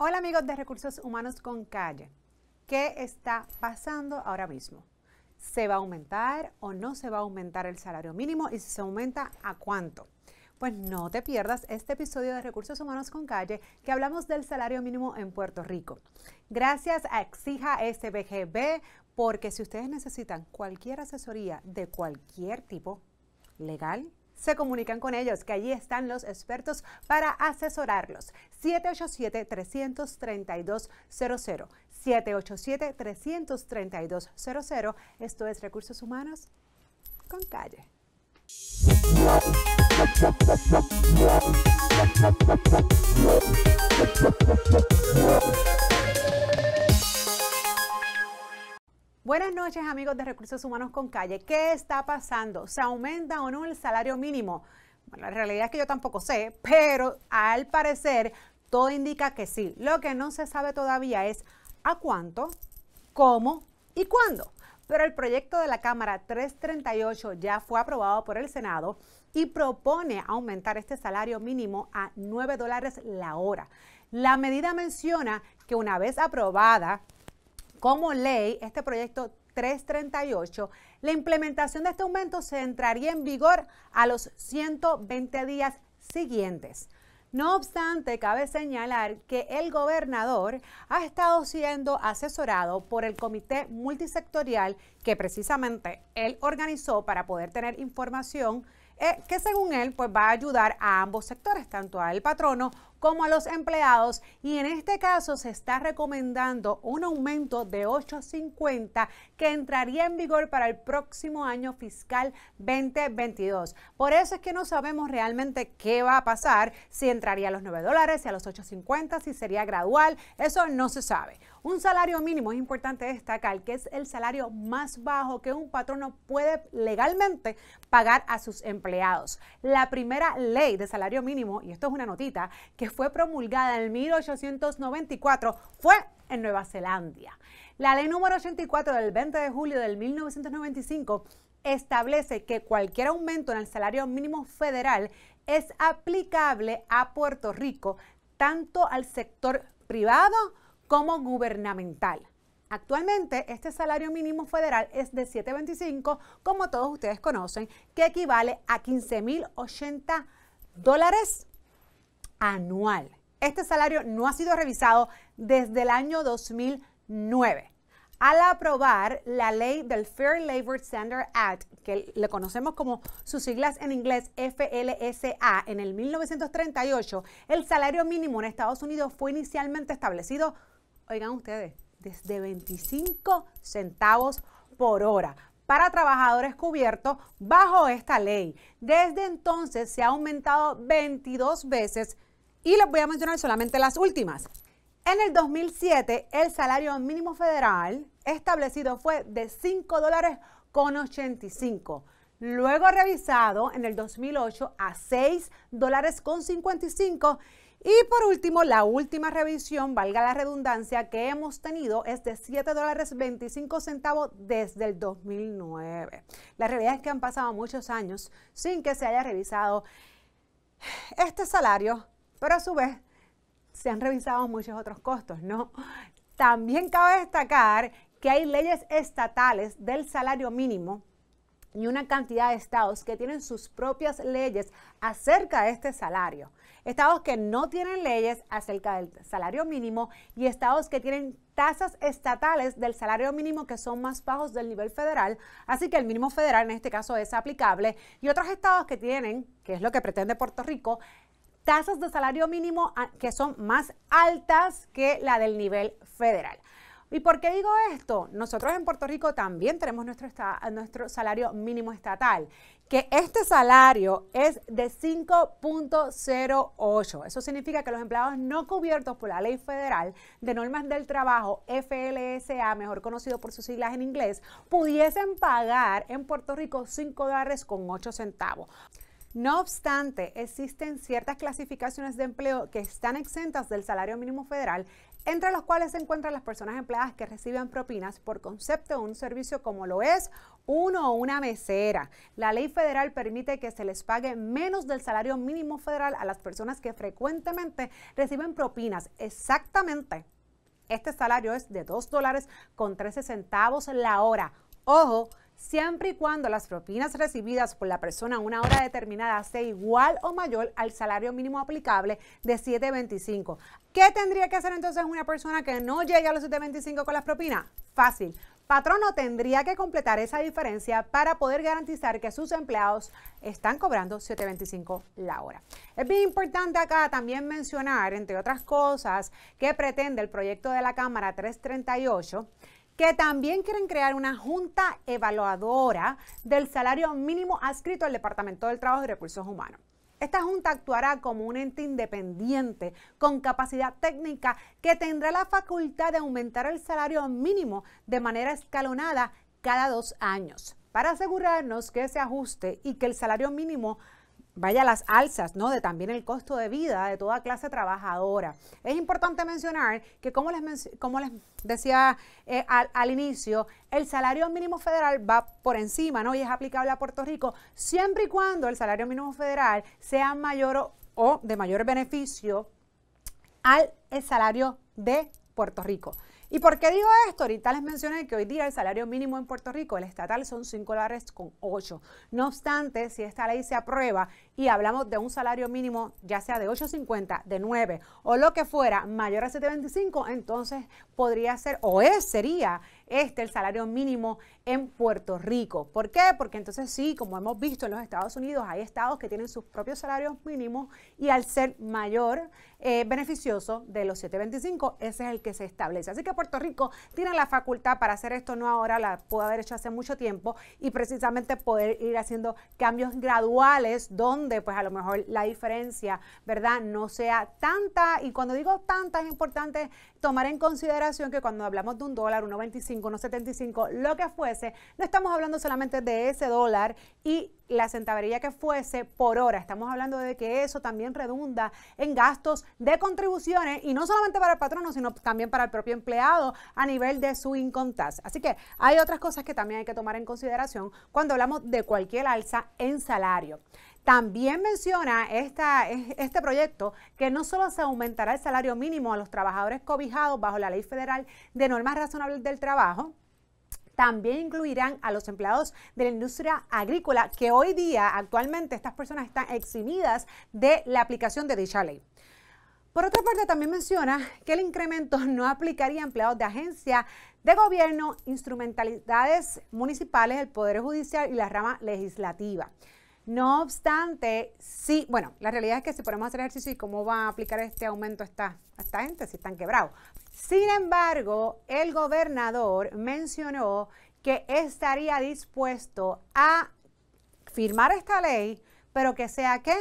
Hola amigos de Recursos Humanos con Calle. ¿Qué está pasando ahora mismo? ¿Se va a aumentar o no se va a aumentar el salario mínimo? Y si se aumenta, ¿a cuánto? Pues no te pierdas este episodio de Recursos Humanos con Calle que hablamos del salario mínimo en Puerto Rico. Gracias a Exija SBGB porque si ustedes necesitan cualquier asesoría de cualquier tipo, legal, se comunican con ellos, que allí están los expertos para asesorarlos. 787-332-00. 787-332-00. Esto es Recursos Humanos con Calle. Buenas noches amigos de Recursos Humanos con Calle. ¿Qué está pasando? ¿Se aumenta o no el salario mínimo? Bueno, la realidad es que yo tampoco sé, pero al parecer todo indica que sí. Lo que no se sabe todavía es a cuánto, cómo y cuándo. Pero el proyecto de la Cámara 338 ya fue aprobado por el Senado y propone aumentar este salario mínimo a 9 dólares la hora. La medida menciona que una vez aprobada, como ley este proyecto 338, la implementación de este aumento se entraría en vigor a los 120 días siguientes. No obstante, cabe señalar que el gobernador ha estado siendo asesorado por el comité multisectorial que precisamente él organizó para poder tener información eh, que según él pues va a ayudar a ambos sectores, tanto al patrono como a los empleados y en este caso se está recomendando un aumento de 8.50 que entraría en vigor para el próximo año fiscal 2022. Por eso es que no sabemos realmente qué va a pasar, si entraría a los 9 dólares, si a los 8.50, si sería gradual, eso no se sabe. Un salario mínimo es importante destacar que es el salario más bajo que un patrono puede legalmente pagar a sus empleados. La primera ley de salario mínimo, y esto es una notita, que fue promulgada en 1894 fue en Nueva Zelanda. La ley número 84 del 20 de julio del 1995 establece que cualquier aumento en el salario mínimo federal es aplicable a Puerto Rico tanto al sector privado como gubernamental. Actualmente este salario mínimo federal es de 7.25, como todos ustedes conocen, que equivale a 15.080 dólares anual. Este salario no ha sido revisado desde el año 2009. Al aprobar la ley del Fair Labor Standard Act, que le conocemos como sus siglas en inglés FLSA, en el 1938, el salario mínimo en Estados Unidos fue inicialmente establecido, oigan ustedes, desde 25 centavos por hora para trabajadores cubiertos bajo esta ley. Desde entonces se ha aumentado 22 veces y les voy a mencionar solamente las últimas. En el 2007, el salario mínimo federal establecido fue de $5.85. dólares con 85. Luego revisado en el 2008 a 6 dólares con 55. Y por último, la última revisión, valga la redundancia, que hemos tenido es de 7 dólares 25 centavos desde el 2009. La realidad es que han pasado muchos años sin que se haya revisado este salario pero a su vez, se han revisado muchos otros costos, ¿no? También cabe destacar que hay leyes estatales del salario mínimo y una cantidad de estados que tienen sus propias leyes acerca de este salario. Estados que no tienen leyes acerca del salario mínimo y estados que tienen tasas estatales del salario mínimo que son más bajos del nivel federal, así que el mínimo federal en este caso es aplicable, y otros estados que tienen, que es lo que pretende Puerto Rico, tasas de salario mínimo ah, que son más altas que la del nivel federal. ¿Y por qué digo esto? Nosotros en Puerto Rico también tenemos nuestro, salario mínimo estatal, que este salario es de 5.08. Eso significa que los empleados no cubiertos por la Ley Federal de Normas del Trabajo, FLSA, mejor conocido por sus siglas en inglés, pudiesen pagar en Puerto Rico 5 dólares con 8 centavos. No obstante, existen ciertas clasificaciones de empleo que están exentas del salario mínimo federal, entre las cuales se encuentran las personas empleadas que reciben propinas por concepto de un servicio como lo es uno o una mesera. La ley federal permite que se les pague menos del salario mínimo federal a las personas que frecuentemente reciben propinas. Exactamente. Este salario es de 2 dólares con 13 centavos la hora. Ojo, siempre y cuando las propinas recibidas por la persona a una hora determinada sea igual o mayor al salario mínimo aplicable de 7.25. ¿Qué tendría que hacer entonces una persona que no llegue a los 7.25 con las propinas? Fácil. Patrono tendría que completar esa diferencia para poder garantizar que sus empleados están cobrando 7.25 la hora. Es bien importante acá también mencionar, entre otras cosas, que pretende el proyecto de la Cámara 338 que también quieren crear una junta evaluadora del salario mínimo adscrito al Departamento del Trabajo y Recursos Humanos. Esta junta actuará como un ente independiente con capacidad técnica que tendrá la facultad de aumentar el salario mínimo de manera escalonada cada dos años para asegurarnos que ese ajuste y que el salario mínimo vaya las alzas, ¿no? De también el costo de vida de toda clase trabajadora. Es importante mencionar que, como les, como les decía eh, al, inicio, el salario mínimo federal va por encima, ¿no? Y es aplicable a Puerto Rico siempre y cuando el salario mínimo federal sea mayor o, de mayor beneficio al salario de Puerto Rico. ¿Y por qué digo esto? Ahorita les mencioné que hoy día el salario mínimo en Puerto Rico, el estatal, son 5 dólares con 8. No obstante, si esta ley se aprueba y hablamos de un salario mínimo ya sea de 8.50, de 9 o lo que fuera mayor a 7.25, entonces podría ser o es, sería este, el salario mínimo en Puerto Rico. ¿Por qué? Porque entonces sí, como hemos visto en los Estados Unidos, hay estados que tienen sus propios salarios mínimos y al ser mayor eh, beneficioso de los 725, ese es el que se establece. Así que Puerto Rico tiene la facultad para hacer esto, no ahora, la pudo haber hecho hace mucho tiempo y precisamente poder ir haciendo cambios graduales donde pues a lo mejor la diferencia, ¿verdad? No sea tanta y cuando digo tanta es importante tomar en consideración que cuando hablamos de un dólar, 1.25, 75, lo que fuese, no estamos hablando solamente de ese dólar y la centavería que fuese por hora. Estamos hablando de que eso también redunda en gastos de contribuciones y no solamente para el patrono, sino también para el propio empleado a nivel de su incontas. Así que hay otras cosas que también hay que tomar en consideración cuando hablamos de cualquier alza en salario. También menciona este proyecto que no solo se aumentará el salario mínimo a los trabajadores cobijados bajo la Ley Federal de Normas Razonables del Trabajo, también incluirán a los empleados de la industria agrícola, que hoy día, actualmente, estas personas están eximidas de la aplicación de dicha ley. Por otra parte, también menciona que el incremento no aplicaría a empleados de agencia de gobierno, instrumentalidades municipales, el Poder Judicial y la rama legislativa. No obstante, sí, bueno, la realidad es que si a hacer ejercicio y cómo va a aplicar este aumento a esta, gente si están quebrados. Sin embargo, el gobernador mencionó que estaría dispuesto a firmar esta ley, pero que sea que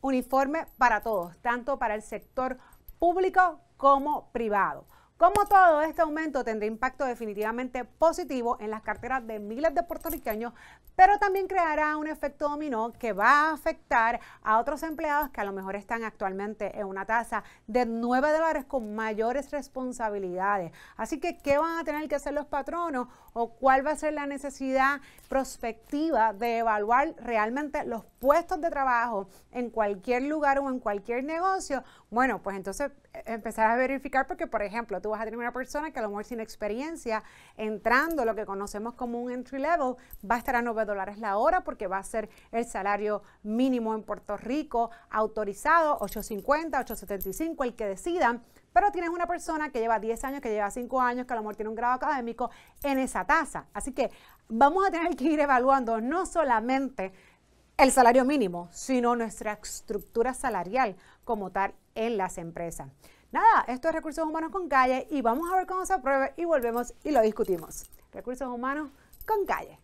uniforme para todos, tanto para el sector público como privado. Como todo, este aumento tendrá impacto definitivamente positivo en las carteras de miles de puertorriqueños, pero también creará un efecto dominó que va a afectar a otros empleados que a lo mejor están actualmente en una tasa de 9 dólares con mayores responsabilidades. Así que, ¿qué van a tener que hacer los patronos o cuál va a ser la necesidad prospectiva de evaluar realmente los puestos de trabajo en cualquier lugar o en cualquier negocio? Bueno, pues entonces empezar a verificar porque, por ejemplo, tú vas a tener una persona que a lo mejor sin experiencia, entrando lo que conocemos como un entry level, va a estar a 9 dólares la hora porque va a ser el salario mínimo en Puerto Rico autorizado, 8.50, 8.75, el que decidan. Pero tienes una persona que lleva 10 años, que lleva 5 años, que a lo mejor tiene un grado académico en esa tasa. Así que vamos a tener que ir evaluando no solamente el salario mínimo, sino nuestra estructura salarial como tal en las empresas. Nada, esto es Recursos Humanos con Calle y vamos a ver cómo se apruebe y volvemos y lo discutimos. Recursos Humanos con Calle.